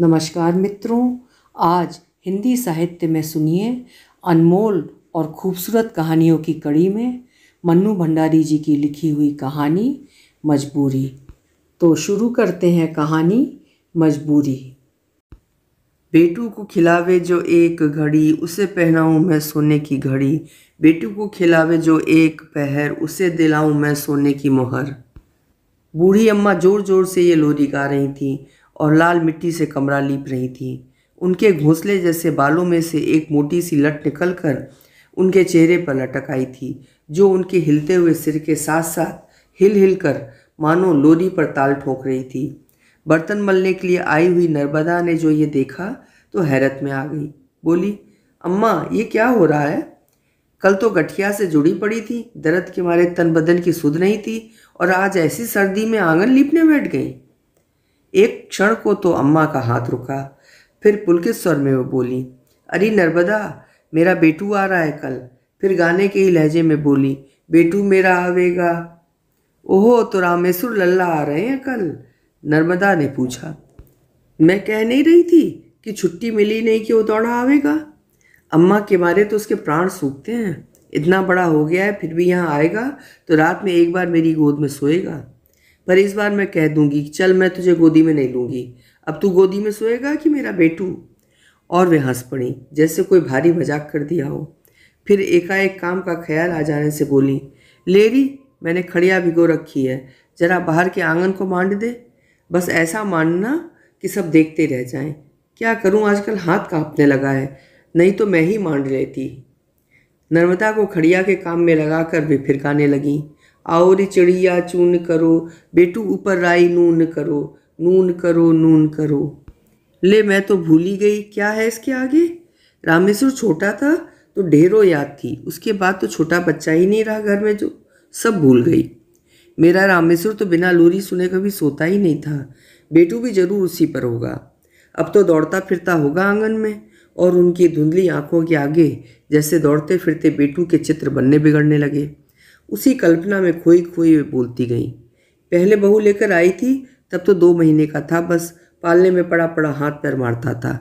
नमस्कार मित्रों आज हिंदी साहित्य में सुनिए अनमोल और खूबसूरत कहानियों की कड़ी में मन्नू भंडारी जी की लिखी हुई कहानी मजबूरी तो शुरू करते हैं कहानी मजबूरी बेटू को खिलावे जो एक घड़ी उसे पहनाऊँ मैं सोने की घड़ी बेटू को खिलावे जो एक पहर उसे दिलाऊँ मैं सोने की मोहर बूढ़ी अम्मा ज़ोर ज़ोर से ये लोरी गा रही थी और लाल मिट्टी से कमरा लीप रही थी उनके घोंसले जैसे बालों में से एक मोटी सी लट निकल कर उनके चेहरे पर लटक आई थी जो उनके हिलते हुए सिर के साथ साथ हिल हिल कर मानो लोरी पर ताल ठोक रही थी बर्तन मलने के लिए आई हुई नर्मदा ने जो ये देखा तो हैरत में आ गई बोली अम्मा ये क्या हो रहा है कल तो गठिया से जुड़ी पड़ी थी दर्द के मारे तन बदन की सुध नहीं थी और आज ऐसी सर्दी में आंगन लीपने बैठ गई एक क्षण को तो अम्मा का हाथ रुका फिर पुलकित स्वर में वो बोली अरे नर्मदा मेरा बेटू आ रहा है कल फिर गाने के ही लहजे में बोली बेटू मेरा आवेगा ओहो तो रामेश्वर लल्ला आ रहे हैं कल नर्मदा ने पूछा मैं कह नहीं रही थी कि छुट्टी मिली नहीं कि वो दौड़ा आवेगा अम्मा के मारे तो उसके प्राण सूखते हैं इतना बड़ा हो गया है फिर भी यहाँ आएगा तो रात में एक बार मेरी गोद में सोएगा पर इस बार मैं कह दूंगी चल मैं तुझे गोदी में नहीं लूँगी अब तू गोदी में सोएगा कि मेरा बेटू और वे हंस पड़ी जैसे कोई भारी मजाक कर दिया हो फिर एकाएक काम का ख्याल आ जाने से बोली लेरी मैंने खड़िया भिगो रखी है जरा बाहर के आंगन को मांड दे बस ऐसा मानना कि सब देखते रह जाएं क्या करूं आजकल हाथ कांपने लगा है नहीं तो मैं ही मांड लेती नर्मदा को खड़िया के काम में लगाकर भी फिरकाने लगी और चिड़िया चून करो बेटू ऊपर राई नून करो नून करो नून करो ले मैं तो भूली गई क्या है इसके आगे रामेश्वर छोटा था तो ढेरों याद थी उसके बाद तो छोटा बच्चा ही नहीं रहा घर में जो सब भूल गई मेरा रामेश्वर तो बिना लोरी सुने कभी सोता ही नहीं था बेटू भी जरूर उसी पर होगा अब तो दौड़ता फिरता होगा आंगन में और उनकी धुंधली आंखों के आगे जैसे दौड़ते फिरते बेटू के चित्र बनने बिगड़ने लगे उसी कल्पना में खोई खोई वे बोलती गई पहले बहू लेकर आई थी तब तो दो महीने का था बस पालने में पड़ा पड़ा हाथ पैर मारता था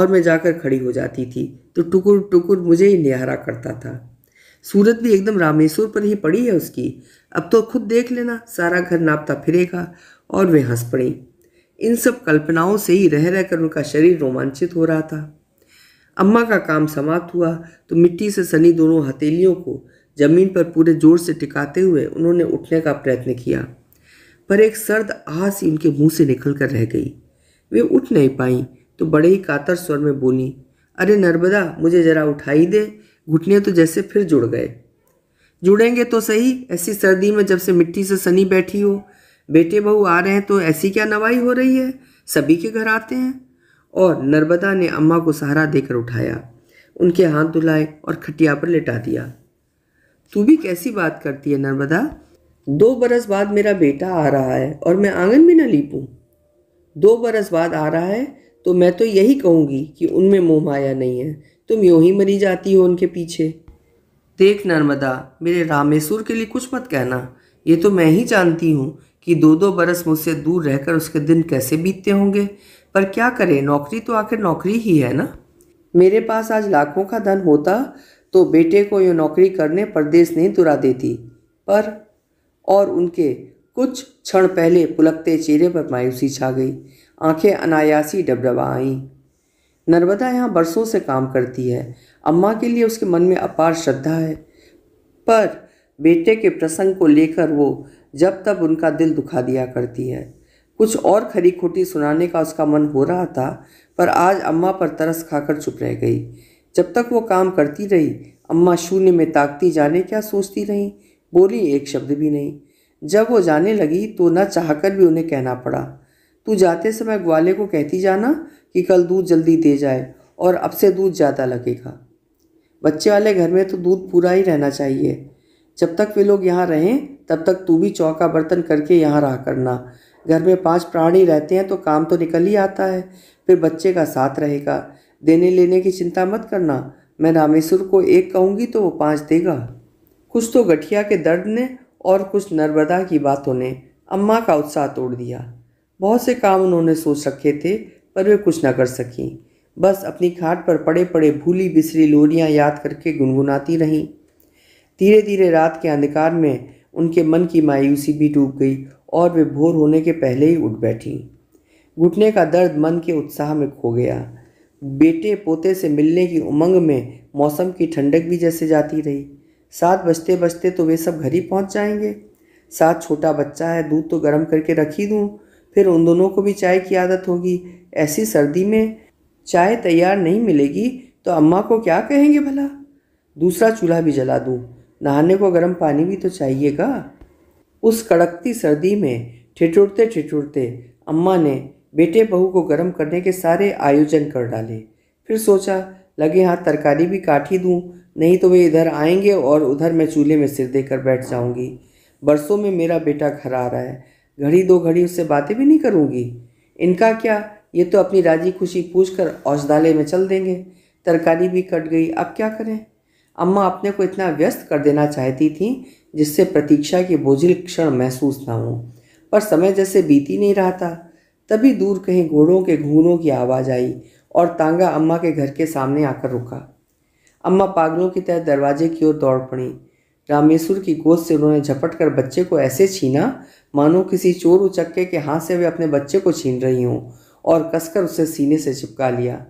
और मैं जाकर खड़ी हो जाती थी तो टुकुर टुकुर मुझे ही निहारा करता था सूरत भी एकदम रामेश्वर पर ही पड़ी है उसकी अब तो खुद देख लेना सारा घर नापता फिरेगा और वे हंस पड़ी इन सब कल्पनाओं से ही रह रहकर उनका शरीर रोमांचित हो रहा था अम्मा का काम समाप्त हुआ तो मिट्टी से सनी दोनों हथेलियों को जमीन पर पूरे जोर से टिकाते हुए उन्होंने उठने का प्रयत्न किया पर एक सर्द आहस ही उनके मुंह से निकल कर रह गई वे उठ नहीं पाई तो बड़े ही कातर स्वर में बोली अरे नर्मदा मुझे ज़रा उठाई दे घुटने तो जैसे फिर जुड़ गए जुड़ेंगे तो सही ऐसी सर्दी में जब से मिट्टी से सनी बैठी हो बेटे बहू आ रहे हैं तो ऐसी क्या नवाई हो रही है सभी के घर आते हैं और नर्मदा ने अम्मा को सहारा देकर उठाया उनके हाथ धुलाए और खटिया पर लिटा दिया तू भी कैसी बात करती है नर्मदा दो बरस बाद मेरा बेटा आ रहा है और मैं आंगन भी ना लीपूँ दो बरस बाद आ रहा है तो मैं तो यही कहूँगी कि उनमें मोह माया नहीं है तुम यूँ ही मरी जाती हो उनके पीछे देख नर्मदा मेरे रामेश्वर के लिए कुछ मत कहना ये तो मैं ही जानती हूँ कि दो दो बरस मुझसे दूर रहकर उसके दिन कैसे बीतते होंगे पर क्या करें नौकरी तो आखिर नौकरी ही है ना मेरे पास आज लाखों का धन होता तो बेटे को यह नौकरी करने परदेश नहीं तुरा देती पर और उनके कुछ क्षण पहले पुलकते चेहरे पर मायूसी छा गई आंखें अनायासी डबडबा आईं नर्मदा यहाँ बरसों से काम करती है अम्मा के लिए उसके मन में अपार श्रद्धा है पर बेटे के प्रसंग को लेकर वो जब तब उनका दिल दुखा दिया करती है कुछ और खरी खोटी सुनाने का उसका मन हो रहा था पर आज अम्मा पर तरस खाकर चुप रह गई जब तक वो काम करती रही अम्मा शून्य में ताकती जाने क्या सोचती रहीं बोली एक शब्द भी नहीं जब वो जाने लगी तो न चाहकर भी उन्हें कहना पड़ा तू जाते समय ग्वाले को कहती जाना कि कल दूध जल्दी दे जाए और अब से दूध ज़्यादा लगेगा बच्चे वाले घर में तो दूध पूरा ही रहना चाहिए जब तक वे लोग यहाँ रहें तब तक तू भी चौका बर्तन करके यहाँ रहा करना घर में पांच प्राणी रहते हैं तो काम तो निकल ही आता है फिर बच्चे का साथ रहेगा देने लेने की चिंता मत करना मैं रामेश्वर को एक कहूँगी तो वो पाँच देगा कुछ तो गठिया के दर्द ने और कुछ नर्मदा की बातों ने अम्मा का उत्साह तोड़ दिया बहुत से काम उन्होंने सोच रखे थे पर वे कुछ न कर सकें बस अपनी खाट पर पड़े पड़े भूली बिसरी लोरियाँ याद करके गुनगुनाती रहीं धीरे धीरे रात के अंधकार में उनके मन की मायूसी भी डूब गई और वे भोर होने के पहले ही उठ बैठी घुटने का दर्द मन के उत्साह में खो गया बेटे पोते से मिलने की उमंग में मौसम की ठंडक भी जैसे जाती रही साथ बजते बजते तो वे सब घर ही पहुँच जाएंगे साथ छोटा बच्चा है दूध तो गर्म करके रख ही दूँ फिर उन दोनों को भी चाय की आदत होगी ऐसी सर्दी में चाय तैयार नहीं मिलेगी तो अम्मा को क्या कहेंगे भला दूसरा चूल्हा भी जला दूँ नहाने को गर्म पानी भी तो चाहिएगा उस कड़कती सर्दी में ठिठुरते ठिठुरते अम्मा ने बेटे बहू को गर्म करने के सारे आयोजन कर डाले फिर सोचा लगे हाथ तरकारी भी काट ही दूँ नहीं तो वे इधर आएंगे और उधर मैं चूल्हे में सिर देकर बैठ जाऊंगी बरसों में मेरा बेटा घर आ रहा है घड़ी दो घड़ी उससे बातें भी नहीं करूँगी इनका क्या ये तो अपनी राजी खुशी पूछ कर औषधालय में चल देंगे तरकारी भी कट गई अब क्या करें अम्मा अपने को इतना व्यस्त कर देना चाहती थी जिससे प्रतीक्षा के बोझिल क्षण महसूस ना हो पर समय जैसे बीती नहीं रहा था तभी दूर कहीं घोड़ों के घूनों की आवाज़ आई और तांगा अम्मा के घर के सामने आकर रुका अम्मा पागलों की तरह दरवाजे की ओर दौड़ पड़ी रामेश्वर की गोद से उन्होंने झपट कर बच्चे को ऐसे छीना मानो किसी चोर उचक्के के हाथ से वे अपने बच्चे को छीन रही हों और कसकर उसे सीने से चिपका लिया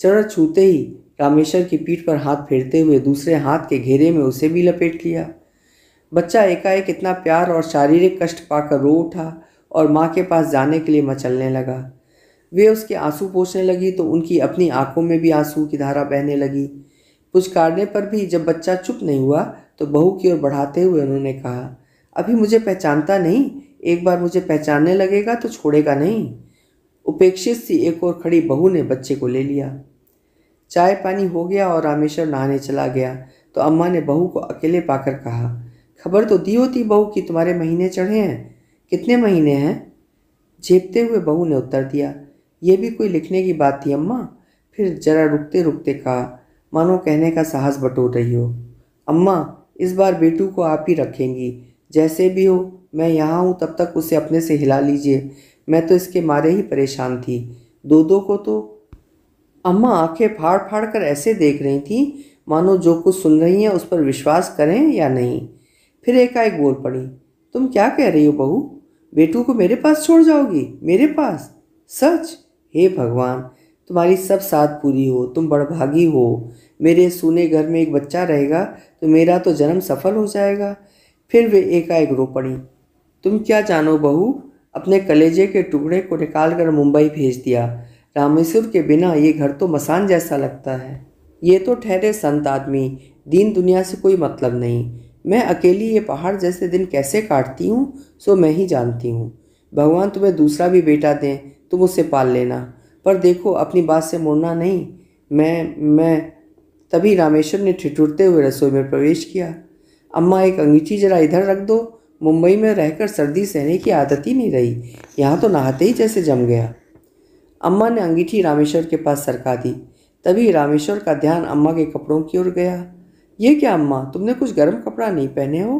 चरण छूते ही रामेश्वर की पीठ पर हाथ फेरते हुए दूसरे हाथ के घेरे में उसे भी लपेट लिया बच्चा एकाएक इतना प्यार और शारीरिक कष्ट पाकर रो उठा और माँ के पास जाने के लिए मचलने लगा वे उसके आंसू पोछने लगी तो उनकी अपनी आंखों में भी आंसू की धारा बहने लगी पुचकारने पर भी जब बच्चा चुप नहीं हुआ तो बहू की ओर बढ़ाते हुए उन्होंने कहा अभी मुझे पहचानता नहीं एक बार मुझे पहचानने लगेगा तो छोड़ेगा नहीं उपेक्षित सी एक और खड़ी बहू ने बच्चे को ले लिया चाय पानी हो गया और रामेश्वर नहाने चला गया तो अम्मा ने बहू को अकेले पाकर कहा खबर तो दी होती बहू कि तुम्हारे महीने चढ़े हैं कितने महीने हैं झेपते हुए बहू ने उत्तर दिया ये भी कोई लिखने की बात थी अम्मा फिर जरा रुकते रुकते कहा मानो कहने का साहस बटोर रही हो अम्मा इस बार बेटू को आप ही रखेंगी जैसे भी हो मैं यहाँ हूँ तब तक उसे अपने से हिला लीजिए मैं तो इसके मारे ही परेशान थी दो दो को तो अम्मा आंखें फाड़ फाड़ कर ऐसे देख रही थी मानो जो कुछ सुन रही हैं उस पर विश्वास करें या नहीं फिर एकाएक बोल पड़ी तुम क्या कह रही हो बहू बेटू को मेरे पास छोड़ जाओगी मेरे पास सच हे भगवान तुम्हारी सब साथ पूरी हो तुम बड़भागी हो मेरे सुने घर में एक बच्चा रहेगा तो मेरा तो जन्म सफल हो जाएगा फिर वे एकाएक रो पड़ी तुम क्या जानो बहू अपने कलेजे के टुकड़े को निकाल कर मुंबई भेज दिया रामेश्वर के बिना ये घर तो मसान जैसा लगता है ये तो ठहरे संत आदमी दीन दुनिया से कोई मतलब नहीं मैं अकेली ये पहाड़ जैसे दिन कैसे काटती हूँ सो मैं ही जानती हूँ भगवान तुम्हें दूसरा भी बेटा दें तुम उसे पाल लेना पर देखो अपनी बात से मुड़ना नहीं मैं मैं तभी रामेश्वर ने ठिठुरते हुए रसोई में प्रवेश किया अम्मा एक अंगीठी जरा इधर रख दो मुंबई में रहकर सर्दी सहने की आदत ही नहीं रही यहाँ तो नहाते ही जैसे जम गया अम्मा ने अंगीठी रामेश्वर के पास सरका दी तभी रामेश्वर का ध्यान अम्मा के कपड़ों की ओर गया ये क्या अम्मा तुमने कुछ गर्म कपड़ा नहीं पहने हो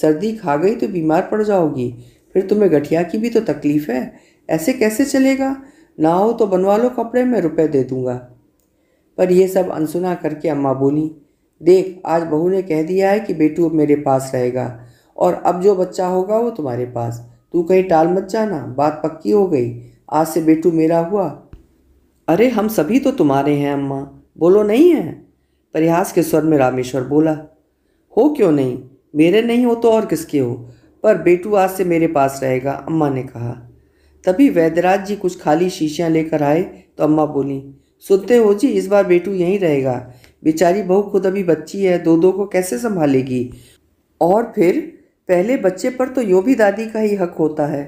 सर्दी खा गई तो बीमार पड़ जाओगी फिर तुम्हें गठिया की भी तो तकलीफ़ है ऐसे कैसे चलेगा ना हो तो बनवा लो कपड़े मैं रुपए दे दूँगा पर यह सब अनसुना करके अम्मा बोली देख आज बहू ने कह दिया है कि बेटू अब मेरे पास रहेगा और अब जो बच्चा होगा वो तुम्हारे पास तू कहीं टाल मत जाना बात पक्की हो गई आज से बेटू मेरा हुआ अरे हम सभी तो तुम्हारे हैं अम्मा बोलो नहीं है प्रयास के स्वर में रामेश्वर बोला हो क्यों नहीं मेरे नहीं हो तो और किसके हो पर बेटू आज से मेरे पास रहेगा अम्मा ने कहा तभी वैदराज जी कुछ खाली शीशियाँ लेकर आए तो अम्मा बोली सुनते हो जी इस बार बेटू यहीं रहेगा बेचारी बहू खुद अभी बच्ची है दो दो को कैसे संभालेगी और फिर पहले बच्चे पर तो यो भी दादी का ही हक होता है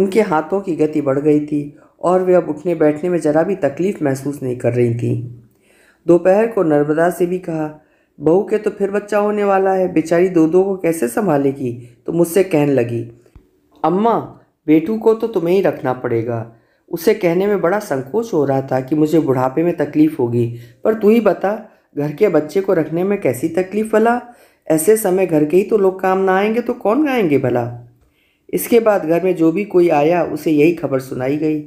उनके हाथों की गति बढ़ गई थी और वे अब उठने बैठने में ज़रा भी तकलीफ़ महसूस नहीं कर रही थीं दोपहर को नर्मदा से भी कहा बहू के तो फिर बच्चा होने वाला है बेचारी दो दो को कैसे संभालेगी तो मुझसे कहने लगी अम्मा बेटू को तो तुम्हें ही रखना पड़ेगा उसे कहने में बड़ा संकोच हो रहा था कि मुझे बुढ़ापे में तकलीफ़ होगी पर तू ही बता घर के बच्चे को रखने में कैसी तकलीफ़ भला ऐसे समय घर के ही तो लोग काम ना आएंगे तो कौन गाएंगे भला इसके बाद घर में जो भी कोई आया उसे यही खबर सुनाई गई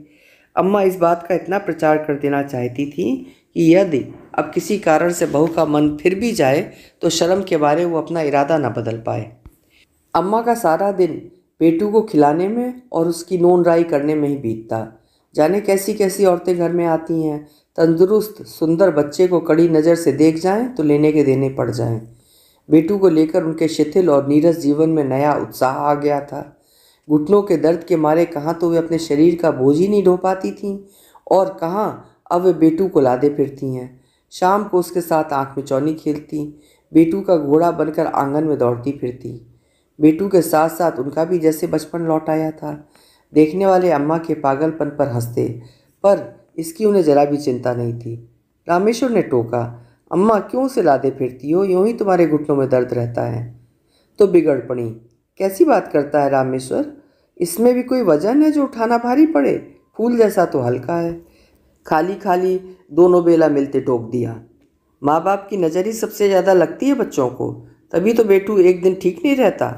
अम्मा इस बात का इतना प्रचार कर देना चाहती थी कि यदि अब किसी कारण से बहू का मन फिर भी जाए तो शर्म के बारे वो अपना इरादा ना बदल पाए अम्मा का सारा दिन बेटू को खिलाने में और उसकी नोन राई करने में ही बीतता जाने कैसी कैसी औरतें घर में आती हैं तंदुरुस्त सुंदर बच्चे को कड़ी नज़र से देख जाएं तो लेने के देने पड़ जाएं। बेटू को लेकर उनके शिथिल और नीरस जीवन में नया उत्साह आ गया था घुटनों के दर्द के मारे कहाँ तो वे अपने शरीर का बोझ ही नहीं ढो पाती थीं और कहाँ अब वे बेटू को लादे फिरती हैं शाम को उसके साथ आँख में चौनी खेलती बेटू का घोड़ा बनकर आंगन में दौड़ती फिरती बेटू के साथ साथ उनका भी जैसे बचपन लौट आया था देखने वाले अम्मा के पागलपन पर हंसते पर इसकी उन्हें जरा भी चिंता नहीं थी रामेश्वर ने टोका अम्मा क्यों से लादे फिरती हो यूँ ही तुम्हारे घुटनों में दर्द रहता है तो बिगड़ पड़ी कैसी बात करता है रामेश्वर इसमें भी कोई वजन है जो उठाना भारी पड़े फूल जैसा तो हल्का है खाली खाली दोनों बेला मिलते टोक दिया माँ बाप की नज़र ही सबसे ज़्यादा लगती है बच्चों को तभी तो बेटू एक दिन ठीक नहीं रहता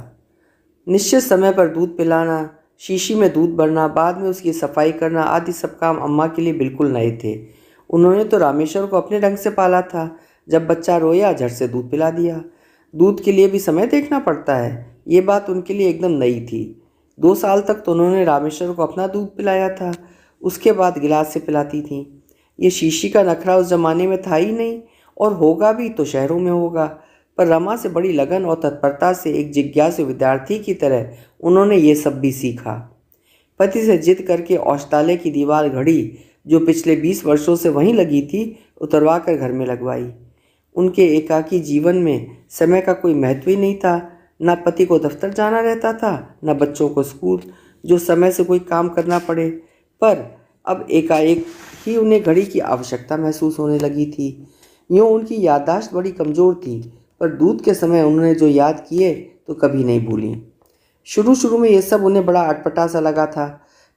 निश्चित समय पर दूध पिलाना शीशी में दूध भरना बाद में उसकी सफाई करना आदि सब काम अम्मा के लिए बिल्कुल नए थे उन्होंने तो रामेश्वर को अपने ढंग से पाला था जब बच्चा रोया झट से दूध पिला दिया दूध के लिए भी समय देखना पड़ता है ये बात उनके लिए एकदम नई थी दो साल तक तो उन्होंने रामेश्वर को अपना दूध पिलाया था उसके बाद गिलास से पिलाती थी ये शीशी का नखरा उस ज़माने में था ही नहीं और होगा भी तो शहरों में होगा पर रमा से बड़ी लगन और तत्परता से एक जिज्ञास विद्यार्थी की तरह उन्होंने ये सब भी सीखा पति से जिद करके औषधालय की दीवार घड़ी जो पिछले बीस वर्षों से वहीं लगी थी उतरवा कर घर में लगवाई उनके एकाकी जीवन में समय का कोई महत्व ही नहीं था ना पति को दफ्तर जाना रहता था ना बच्चों को स्कूल जो समय से कोई काम करना पड़े पर अब एकाएक ही उन्हें घड़ी की आवश्यकता महसूस होने लगी थी यूँ उनकी याददाश्त बड़ी कमज़ोर थी पर दूध के समय उन्होंने जो याद किए तो कभी नहीं भूली शुरू शुरू में यह सब उन्हें बड़ा अटपटा सा लगा था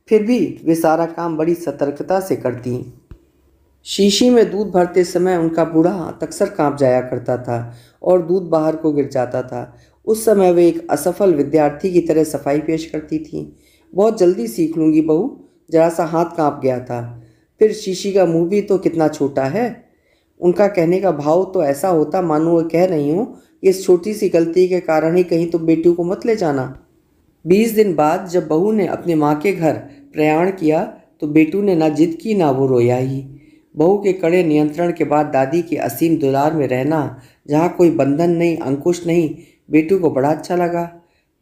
फिर भी वे सारा काम बड़ी सतर्कता से करती शीशी में दूध भरते समय उनका बूढ़ा हाथ अक्सर काँप जाया करता था और दूध बाहर को गिर जाता था उस समय वे एक असफल विद्यार्थी की तरह सफाई पेश करती थी बहुत जल्दी सीख लूँगी बहू जरा सा हाथ कांप गया था फिर शीशी का मुंह भी तो कितना छोटा है उनका कहने का भाव तो ऐसा होता मानो वो कह रही हूँ इस छोटी सी गलती के कारण ही कहीं तुम तो बेटी को मत ले जाना बीस दिन बाद जब बहू ने अपने माँ के घर प्रयाण किया तो बेटू ने ना जिद की ना वो रोया ही बहू के कड़े नियंत्रण के बाद दादी के असीम दुलार में रहना जहाँ कोई बंधन नहीं अंकुश नहीं बेटू को बड़ा अच्छा लगा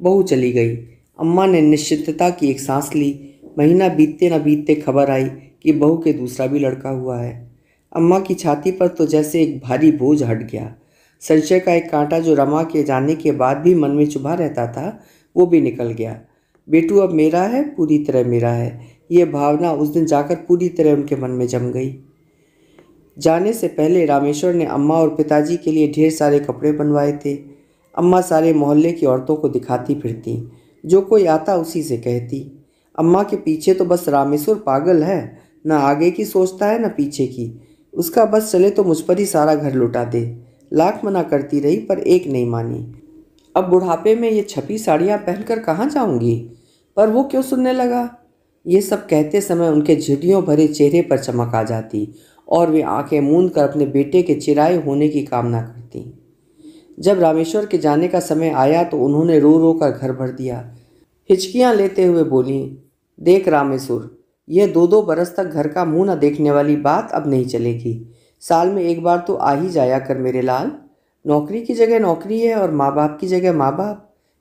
बहू चली गई अम्मा ने निश्चिंतता की एक सांस ली महीना बीतते न बीतते खबर आई कि बहू के दूसरा भी लड़का हुआ है अम्मा की छाती पर तो जैसे एक भारी बोझ हट गया संशय का एक कांटा जो रमा के जाने के बाद भी मन में चुभा रहता था वो भी निकल गया बेटू अब मेरा है पूरी तरह मेरा है ये भावना उस दिन जाकर पूरी तरह उनके मन में जम गई जाने से पहले रामेश्वर ने अम्मा और पिताजी के लिए ढेर सारे कपड़े बनवाए थे अम्मा सारे मोहल्ले की औरतों को दिखाती फिरती जो कोई आता उसी से कहती अम्मा के पीछे तो बस रामेश्वर पागल है ना आगे की सोचता है ना पीछे की उसका बस चले तो मुझ पर ही सारा घर लुटा दे लाख मना करती रही पर एक नहीं मानी अब बुढ़ापे में ये छपी साड़ियाँ पहनकर कहाँ जाऊँगी पर वो क्यों सुनने लगा ये सब कहते समय उनके झिड़ियों भरे चेहरे पर चमक आ जाती और वे आंखें मूंद कर अपने बेटे के चिराए होने की कामना करती जब रामेश्वर के जाने का समय आया तो उन्होंने रो रो कर घर भर दिया हिचकियाँ लेते हुए बोली देख रामेश्वर यह दो दो बरस तक घर का मुंह न देखने वाली बात अब नहीं चलेगी साल में एक बार तो आ ही जाया कर मेरे लाल नौकरी की जगह नौकरी है और माँ बाप की जगह माँ बाप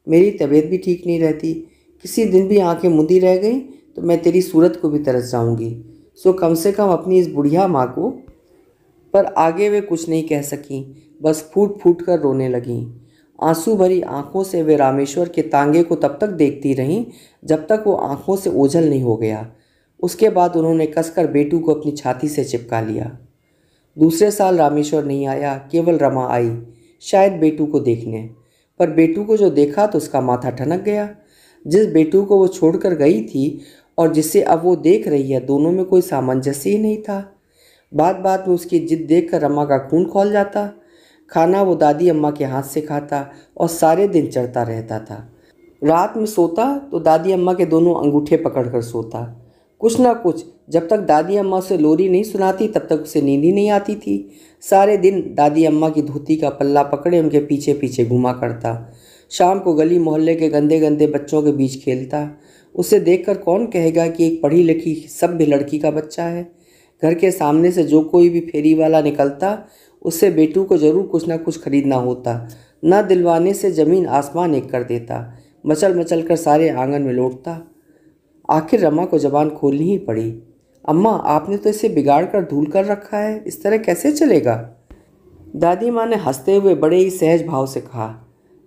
मेरी तबीयत भी ठीक नहीं रहती किसी दिन भी आंखें मुदी रह गई तो मैं तेरी सूरत को भी तरस जाऊंगी सो कम से कम अपनी इस बुढ़िया माँ को पर आगे वे कुछ नहीं कह सकी बस फूट फूट कर रोने लगीं आंसू भरी आंखों से वे रामेश्वर के तांगे को तब तक देखती रहीं जब तक वो आंखों से ओझल नहीं हो गया उसके बाद उन्होंने कसकर बेटू को अपनी छाती से चिपका लिया दूसरे साल रामेश्वर नहीं आया केवल रमा आई शायद बेटू को देखने पर बेटू को जो देखा तो उसका माथा ठनक गया जिस बेटू को वो छोड़कर गई थी और जिसे अब वो देख रही है दोनों में कोई सामंजस्य ही नहीं था बात बात में उसकी जिद देख कर रमा का खून खोल जाता खाना वो दादी अम्मा के हाथ से खाता और सारे दिन चढ़ता रहता था रात में सोता तो दादी अम्मा के दोनों अंगूठे पकड़ कर सोता कुछ ना कुछ जब तक दादी अम्मा उसे लोरी नहीं सुनाती तब तक उसे नींद ही नहीं आती थी सारे दिन दादी अम्मा की धोती का पल्ला पकड़े उनके पीछे पीछे घुमा करता शाम को गली मोहल्ले के गंदे गंदे बच्चों के बीच खेलता उसे देखकर कौन कहेगा कि एक पढ़ी लिखी सभ्य लड़की का बच्चा है घर के सामने से जो कोई भी फेरी वाला निकलता उससे बेटू को ज़रूर कुछ ना कुछ खरीदना होता न दिलवाने से ज़मीन आसमान एक कर देता मचल मचल कर सारे आंगन में लौटता आखिर रमा को जबान खोलनी ही पड़ी अम्मा आपने तो इसे बिगाड़ कर धूल कर रखा है इस तरह कैसे चलेगा दादी माँ ने हंसते हुए बड़े ही सहज भाव से कहा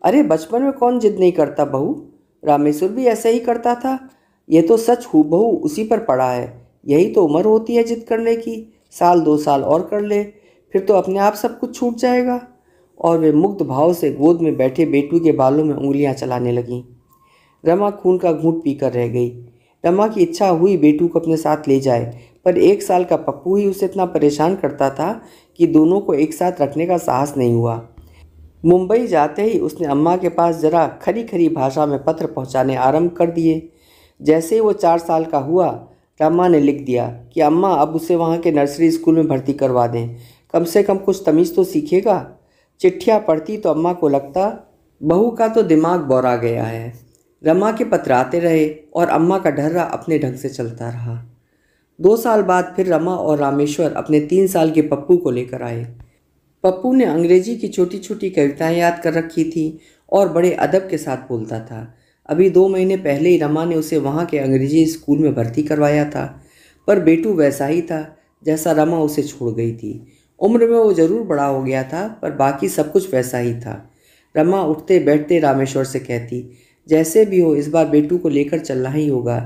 अरे बचपन में कौन जिद नहीं करता बहू रामेश्वर भी ऐसा ही करता था ये तो सच हु बहू उसी पर पड़ा है यही तो उम्र होती है जिद करने की साल दो साल और कर ले फिर तो अपने आप सब कुछ छूट जाएगा और वे मुक्त भाव से गोद में बैठे बेटू के बालों में उंगलियां चलाने लगीं रमा खून का घूंट पीकर रह गई रमा की इच्छा हुई बेटू को अपने साथ ले जाए पर एक साल का पप्पू ही उसे इतना परेशान करता था कि दोनों को एक साथ रखने का साहस नहीं हुआ मुंबई जाते ही उसने अम्मा के पास ज़रा खरी खरी भाषा में पत्र पहुंचाने आरंभ कर दिए जैसे ही वो चार साल का हुआ रमा ने लिख दिया कि अम्मा अब उसे वहाँ के नर्सरी स्कूल में भर्ती करवा दें कम से कम कुछ तमीज़ तो सीखेगा चिट्ठियाँ पढ़ती तो अम्मा को लगता बहू का तो दिमाग बौरा गया है रमा के पत्र आते रहे और अम्मा का ढर्रा अपने ढंग से चलता रहा दो साल बाद फिर रमा और रामेश्वर अपने तीन साल के पप्पू को लेकर आए पप्पू ने अंग्रेजी की छोटी छोटी कविताएं याद कर रखी थी और बड़े अदब के साथ बोलता था अभी दो महीने पहले ही रमा ने उसे वहाँ के अंग्रेजी स्कूल में भर्ती करवाया था पर बेटू वैसा ही था जैसा रमा उसे छोड़ गई थी उम्र में वो ज़रूर बड़ा हो गया था पर बाकी सब कुछ वैसा ही था रमा उठते बैठते रामेश्वर से कहती जैसे भी हो इस बार बेटू को लेकर चलना ही होगा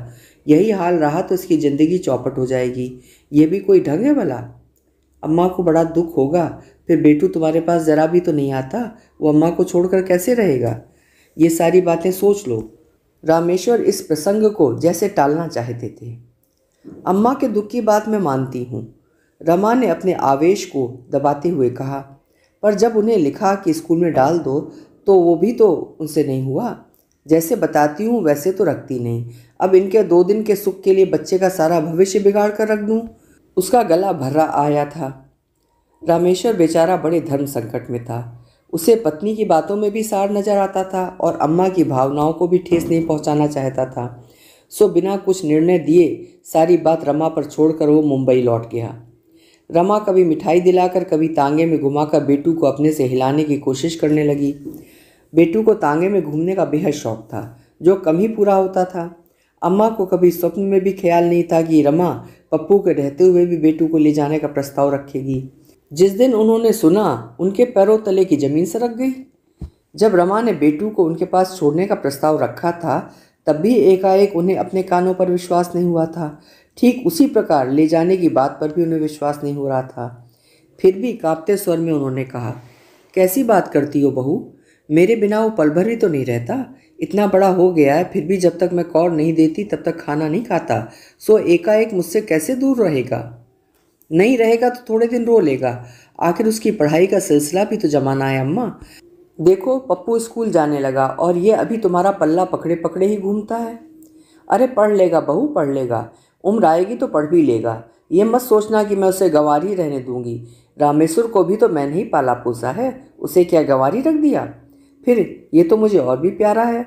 यही हाल रहा तो उसकी ज़िंदगी चौपट हो जाएगी ये भी कोई ढंग है भला अम्मा को बड़ा दुख होगा फिर बेटू तुम्हारे पास ज़रा भी तो नहीं आता वो अम्मा को छोड़कर कैसे रहेगा ये सारी बातें सोच लो रामेश्वर इस प्रसंग को जैसे टालना चाहते थे अम्मा के दुख की बात मैं मानती हूँ रमा ने अपने आवेश को दबाते हुए कहा पर जब उन्हें लिखा कि स्कूल में डाल दो तो वो भी तो उनसे नहीं हुआ जैसे बताती हूँ वैसे तो रखती नहीं अब इनके दो दिन के सुख के लिए बच्चे का सारा भविष्य बिगाड़ कर रख दूँ उसका गला भर्रा आया था रामेश्वर बेचारा बड़े धर्म संकट में था उसे पत्नी की बातों में भी सार नजर आता था और अम्मा की भावनाओं को भी ठेस नहीं पहुंचाना चाहता था सो बिना कुछ निर्णय दिए सारी बात रमा पर छोड़कर वो मुंबई लौट गया रमा कभी मिठाई दिलाकर कभी तांगे में घुमाकर बेटू को अपने से हिलाने की कोशिश करने लगी बेटू को तांगे में घूमने का बेहद शौक था जो कम ही पूरा होता था अम्मा को कभी स्वप्न में भी ख्याल नहीं था कि रमा पप्पू के रहते हुए भी बेटू को ले जाने का प्रस्ताव रखेगी जिस दिन उन्होंने सुना उनके पैरों तले की ज़मीन सरक गई जब रमा ने बेटू को उनके पास छोड़ने का प्रस्ताव रखा था तब भी एकाएक उन्हें अपने कानों पर विश्वास नहीं हुआ था ठीक उसी प्रकार ले जाने की बात पर भी उन्हें विश्वास नहीं हो रहा था फिर भी कांपते स्वर में उन्होंने कहा कैसी बात करती हो बहू मेरे बिना वो पल भर ही तो नहीं रहता इतना बड़ा हो गया है फिर भी जब तक मैं कौर नहीं देती तब तक खाना नहीं खाता सो एकाएक मुझसे कैसे दूर रहेगा नहीं रहेगा तो थोड़े दिन रो लेगा आखिर उसकी पढ़ाई का सिलसिला भी तो जमाना है अम्मा देखो पप्पू स्कूल जाने लगा और ये अभी तुम्हारा पल्ला पकड़े पकड़े ही घूमता है अरे पढ़ लेगा बहू पढ़ लेगा उम्र आएगी तो पढ़ भी लेगा ये मत सोचना कि मैं उसे गंवारी रहने दूंगी रामेश्वर को भी तो मैंने ही पाला पोसा है उसे क्या गंवारी रख दिया फिर ये तो मुझे और भी प्यारा है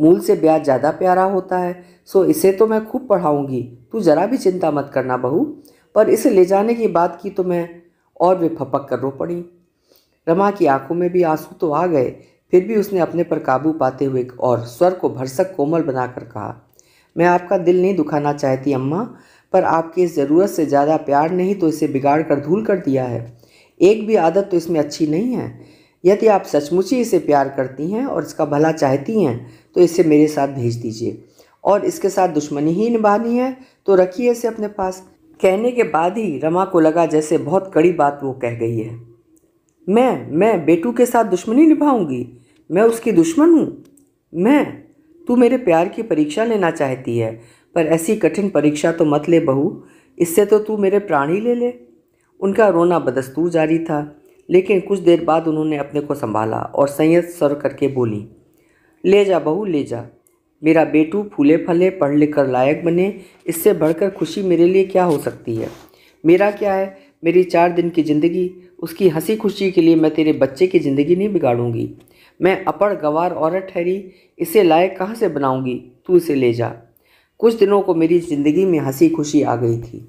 मूल से ब्याज ज़्यादा प्यारा होता है सो इसे तो मैं खूब पढ़ाऊँगी तू ज़रा भी चिंता मत करना बहू पर इसे ले जाने की बात की तो मैं और भी फपक कर रो पड़ी रमा की आंखों में भी आंसू तो आ गए फिर भी उसने अपने पर काबू पाते हुए और स्वर को भरसक कोमल बनाकर कहा मैं आपका दिल नहीं दुखाना चाहती अम्मा पर आपके ज़रूरत से ज़्यादा प्यार नहीं तो इसे बिगाड़ कर धूल कर दिया है एक भी आदत तो इसमें अच्छी नहीं है यदि आप सचमुच ही इसे प्यार करती हैं और इसका भला चाहती हैं तो इसे मेरे साथ भेज दीजिए और इसके साथ दुश्मनी ही निभानी है तो रखिए इसे अपने पास कहने के बाद ही रमा को लगा जैसे बहुत कड़ी बात वो कह गई है मैं मैं बेटू के साथ दुश्मनी निभाऊंगी मैं उसकी दुश्मन हूँ मैं तू मेरे प्यार की परीक्षा लेना चाहती है पर ऐसी कठिन परीक्षा तो मत ले बहू इससे तो तू मेरे प्राण ही ले ले उनका रोना बदस्तूर जारी था लेकिन कुछ देर बाद उन्होंने अपने को संभाला और संयत सर करके बोली ले जा बहू ले जा मेरा बेटू फूले फले पढ़ लिख कर लायक बने इससे बढ़कर खुशी मेरे लिए क्या हो सकती है मेरा क्या है मेरी चार दिन की ज़िंदगी उसकी हंसी खुशी के लिए मैं तेरे बच्चे की ज़िंदगी नहीं बिगाड़ूंगी मैं अपड़ गवार औरत ठहरी इसे लायक कहाँ से बनाऊंगी तू इसे ले जा कुछ दिनों को मेरी ज़िंदगी में हंसी खुशी आ गई थी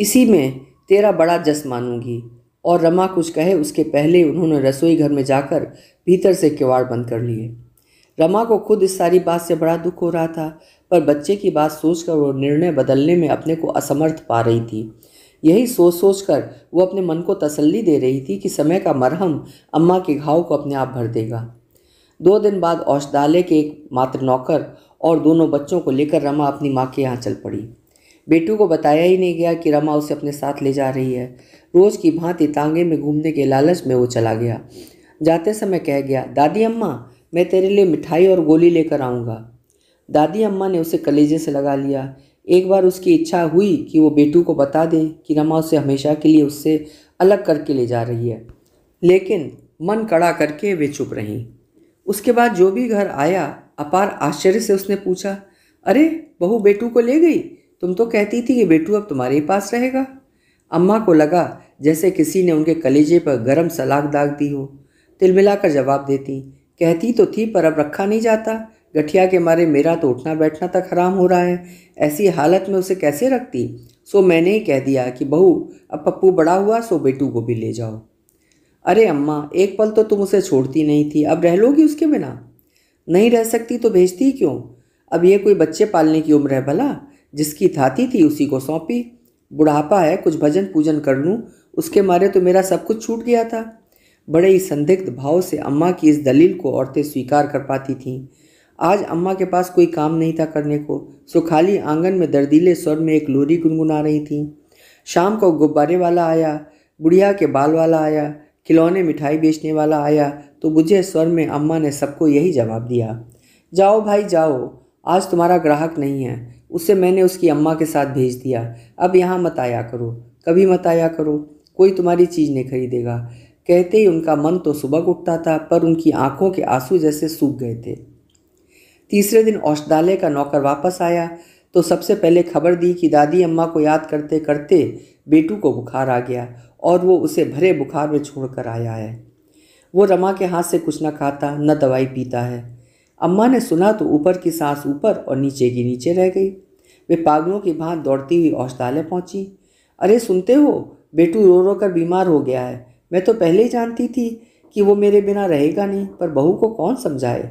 इसी में तेरा बड़ा जस मानूंगी और रमा कुछ कहे उसके पहले उन्होंने रसोई घर में जाकर भीतर से किवाड़ बंद कर लिए रमा को खुद इस सारी बात से बड़ा दुख हो रहा था पर बच्चे की बात सोचकर वो निर्णय बदलने में अपने को असमर्थ पा रही थी यही सोच सोच कर वो अपने मन को तसल्ली दे रही थी कि समय का मरहम अम्मा के घाव को अपने आप भर देगा दो दिन बाद औषधालय के एक मात्र नौकर और दोनों बच्चों को लेकर रमा अपनी माँ के यहाँ चल पड़ी बेटू को बताया ही नहीं गया कि रमा उसे अपने साथ ले जा रही है रोज़ की भांति तांगे में घूमने के लालच में वो चला गया जाते समय कह गया दादी अम्मा मैं तेरे लिए मिठाई और गोली लेकर आऊँगा दादी अम्मा ने उसे कलेजे से लगा लिया एक बार उसकी इच्छा हुई कि वो बेटू को बता दे कि रमा उसे हमेशा के लिए उससे अलग करके ले जा रही है लेकिन मन कड़ा करके वे चुप रहीं उसके बाद जो भी घर आया अपार आश्चर्य से उसने पूछा अरे बहू बेटू को ले गई तुम तो कहती थी कि बेटू अब तुम्हारे पास रहेगा अम्मा को लगा जैसे किसी ने उनके कलेजे पर गरम सलाख दाग दी हो तिलमिला कर जवाब देती कहती तो थी पर अब रखा नहीं जाता गठिया के मारे मेरा तो उठना बैठना तक हराम हो रहा है ऐसी हालत में उसे कैसे रखती सो मैंने ही कह दिया कि बहू अब पप्पू बड़ा हुआ सो बेटू को भी ले जाओ अरे अम्मा एक पल तो तुम उसे छोड़ती नहीं थी अब रह लोगी उसके बिना नहीं रह सकती तो भेजती क्यों अब ये कोई बच्चे पालने की उम्र है भला जिसकी थाती थी उसी को सौंपी बुढ़ापा है कुछ भजन पूजन कर लूँ उसके मारे तो मेरा सब कुछ छूट गया था बड़े ही संदिग्ध भाव से अम्मा की इस दलील को औरतें स्वीकार कर पाती थीं आज अम्मा के पास कोई काम नहीं था करने को सो खाली आंगन में दर्दीले स्वर में एक लोरी गुनगुना रही थी शाम को गुब्बारे वाला आया बुढ़िया के बाल वाला आया खिलौने मिठाई बेचने वाला आया तो बुझे स्वर में अम्मा ने सबको यही जवाब दिया जाओ भाई जाओ आज तुम्हारा ग्राहक नहीं है उसे मैंने उसकी अम्मा के साथ भेज दिया अब यहाँ मत आया करो कभी मत आया करो कोई तुम्हारी चीज़ नहीं खरीदेगा कहते ही उनका मन तो सुबह उठता था पर उनकी आंखों के आंसू जैसे सूख गए थे तीसरे दिन औषधालय का नौकर वापस आया तो सबसे पहले खबर दी कि दादी अम्मा को याद करते करते बेटू को बुखार आ गया और वो उसे भरे बुखार में छोड़ कर आया है वो रमा के हाथ से कुछ ना खाता न दवाई पीता है अम्मा ने सुना तो ऊपर की सांस ऊपर और नीचे की नीचे रह गई वे पागलों की भांत दौड़ती हुई औषधालय पहुंची अरे सुनते हो बेटू रो रो कर बीमार हो गया है मैं तो पहले ही जानती थी कि वो मेरे बिना रहेगा नहीं पर बहू को कौन समझाए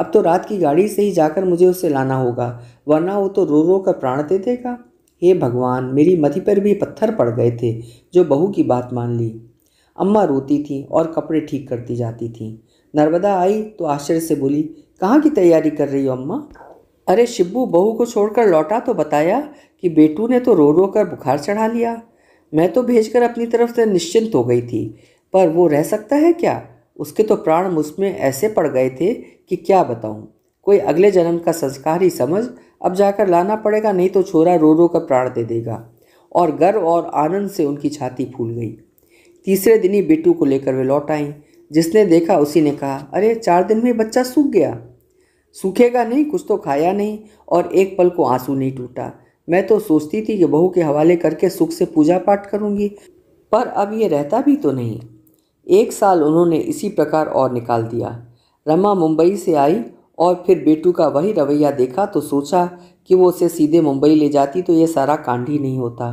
अब तो रात की गाड़ी से ही जाकर मुझे उसे लाना होगा वरना वो तो रो रो कर प्राण दे देगा हे भगवान मेरी मति पर भी पत्थर पड़ गए थे जो बहू की बात मान ली अम्मा रोती थी और कपड़े ठीक करती जाती थी नर्मदा आई तो आश्चर्य से बोली कहाँ की तैयारी कर रही हो अम्मा अरे शिब्बू बहू को छोड़कर लौटा तो बताया कि बेटू ने तो रो रो कर बुखार चढ़ा लिया मैं तो भेजकर अपनी तरफ से निश्चिंत हो गई थी पर वो रह सकता है क्या उसके तो प्राण मुझमें ऐसे पड़ गए थे कि क्या बताऊँ कोई अगले जन्म का संस्कार ही समझ अब जाकर लाना पड़ेगा नहीं तो छोरा रो रो कर प्राण दे देगा और गर्व और आनंद से उनकी छाती फूल गई तीसरे दिन ही बेटू को लेकर वे लौट आई जिसने देखा उसी ने कहा अरे चार दिन में बच्चा सूख गया सूखेगा नहीं कुछ तो खाया नहीं और एक पल को आंसू नहीं टूटा मैं तो सोचती थी कि बहू के हवाले करके सुख से पूजा पाठ करूंगी पर अब ये रहता भी तो नहीं एक साल उन्होंने इसी प्रकार और निकाल दिया रमा मुंबई से आई और फिर बेटू का वही रवैया देखा तो सोचा कि वो उसे सीधे मुंबई ले जाती तो ये सारा कांड ही नहीं होता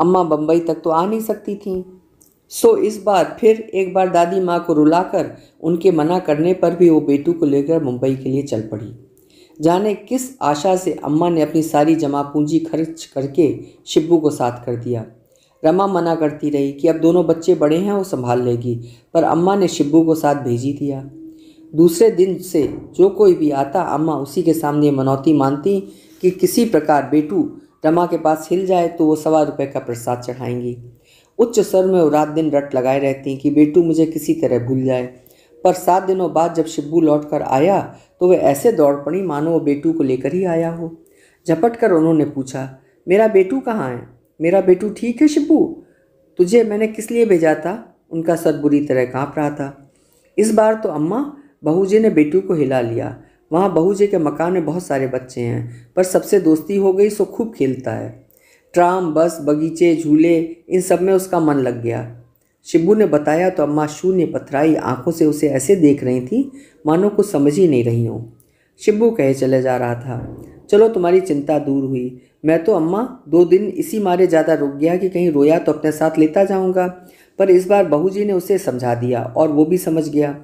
अम्मा बम्बई तक तो आ नहीं सकती थीं सो इस बार फिर एक बार दादी माँ को रुलाकर उनके मना करने पर भी वो बेटू को लेकर मुंबई के लिए चल पड़ी जाने किस आशा से अम्मा ने अपनी सारी जमा पूंजी खर्च करके शिब्बू को साथ कर दिया रमा मना करती रही कि अब दोनों बच्चे बड़े हैं वो संभाल लेगी पर अम्मा ने शिब्बू को साथ भेजी दिया दूसरे दिन से जो कोई भी आता अम्मा उसी के सामने मनौती मानती कि किसी प्रकार बेटू रमा के पास हिल जाए तो वो सवा रुपये का प्रसाद चढ़ाएंगी उच्च स्वर में वो रात दिन रट लगाए रहती कि बेटू मुझे किसी तरह भूल जाए पर सात दिनों बाद जब शिब्बू लौट कर आया तो वह ऐसे दौड़ पड़ी मानो वो बेटू को लेकर ही आया हो झपट कर उन्होंने पूछा मेरा बेटू कहाँ है मेरा बेटू ठीक है शिब्बू तुझे मैंने किस लिए भेजा था उनका सर बुरी तरह काँप रहा था इस बार तो अम्मा बहू जी ने बेटू को हिला लिया वहाँ बहू जी के मकान में बहुत सारे बच्चे हैं पर सबसे दोस्ती हो गई सो खूब खेलता है ट्राम बस बगीचे झूले इन सब में उसका मन लग गया शिबू ने बताया तो अम्मा शून्य पथराई आंखों से उसे ऐसे देख रही थी मानो कुछ समझ ही नहीं रही हूँ शिबू कहे चले जा रहा था चलो तुम्हारी चिंता दूर हुई मैं तो अम्मा दो दिन इसी मारे ज़्यादा रुक गया कि कहीं रोया तो अपने साथ लेता जाऊँगा पर इस बार बहू जी ने उसे समझा दिया और वो भी समझ गया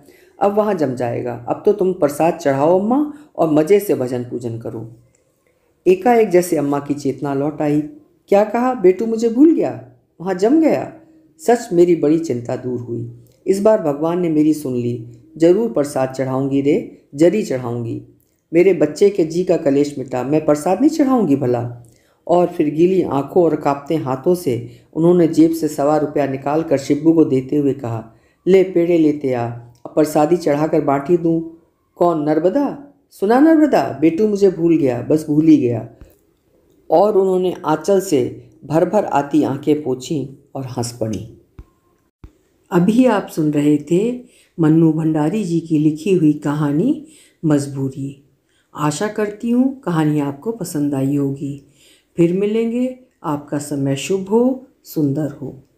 अब वहाँ जम जाएगा अब तो तुम प्रसाद चढ़ाओ अम्मा और मज़े से भजन पूजन करो एकाएक जैसे अम्मा की चेतना लौट आई क्या कहा बेटू मुझे भूल गया वहाँ जम गया सच मेरी बड़ी चिंता दूर हुई इस बार भगवान ने मेरी सुन ली जरूर प्रसाद चढ़ाऊंगी रे जरी चढ़ाऊंगी मेरे बच्चे के जी का कलेश मिटा मैं प्रसाद नहीं चढ़ाऊंगी भला और फिर गीली आंखों और कांपते हाथों से उन्होंने जेब से सवा रुपया निकाल कर शिब्बू को देते हुए कहा ले पेड़े लेते आ प्रसादी चढ़ाकर बांटी दूँ कौन नर्मदा सुना नर्मदा बेटू मुझे भूल गया बस भूल ही गया और उन्होंने आंचल से भर भर आती आंखें पोछी और हंस पड़ी अभी आप सुन रहे थे मन्नू भंडारी जी की लिखी हुई कहानी मजबूरी आशा करती हूँ कहानी आपको पसंद आई होगी फिर मिलेंगे आपका समय शुभ हो सुंदर हो